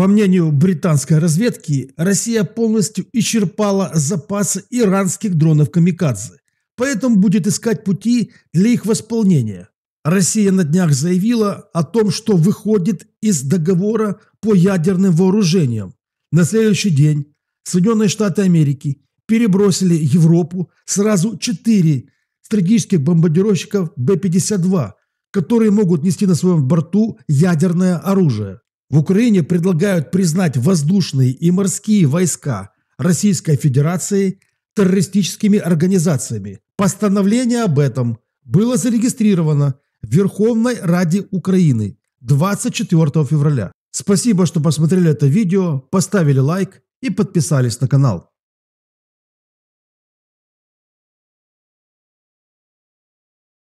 По мнению британской разведки, Россия полностью исчерпала запасы иранских дронов «Камикадзе», поэтому будет искать пути для их восполнения. Россия на днях заявила о том, что выходит из договора по ядерным вооружениям. На следующий день Соединенные Штаты Америки перебросили Европу сразу четыре стратегических бомбардировщиков Б-52, которые могут нести на своем борту ядерное оружие. В Украине предлагают признать воздушные и морские войска Российской Федерации террористическими организациями. Постановление об этом было зарегистрировано в Верховной Раде Украины 24 февраля. Спасибо, что посмотрели это видео, поставили лайк и подписались на канал.